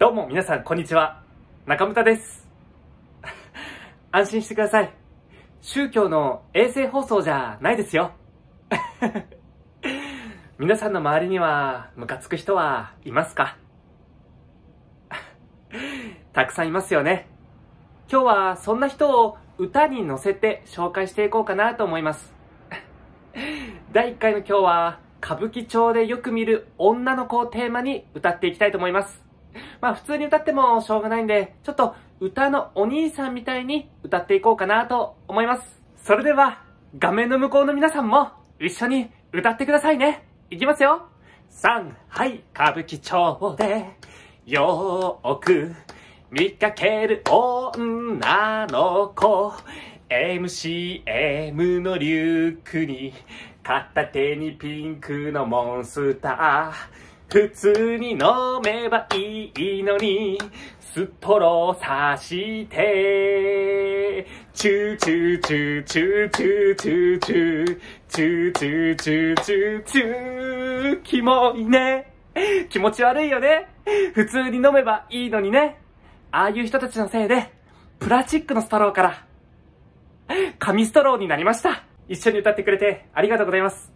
どうも皆さん、こんにちは。中村です。安心してください。宗教の衛星放送じゃないですよ。皆さんの周りには、ムカつく人はいますか たくさんいますよね。今日はそんな人を歌に乗せて紹介していこうかなと思います。第1回の今日は、歌舞伎町でよく見る女の子をテーマに歌っていきたいと思います。まあ普通に歌ってもしょうがないんで、ちょっと歌のお兄さんみたいに歌っていこうかなと思います。それでは、画面の向こうの皆さんも一緒に歌ってくださいね。いきますよ。三、はい、歌舞伎町で、よーく見かける女の子。MCM のリュックに、片手にピンクのモンスター。普通に飲めばいいのに、ストローさして、チューチューチューチューチューチューチュー、チューチューチューチューチュー、キモいね。気持ち悪いよね。普通に飲めばいいのにね。ああいう人たちのせいで、プラスチックのストローから、紙ストローになりました。一緒に歌ってくれてありがとうございます。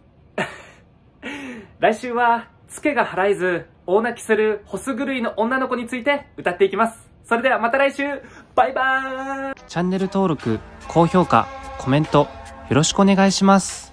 来週は、ツケが払えず、大泣きするホス狂いの女の子について歌っていきます。それではまた来週バイバーイチャンネル登録、高評価、コメント、よろしくお願いします。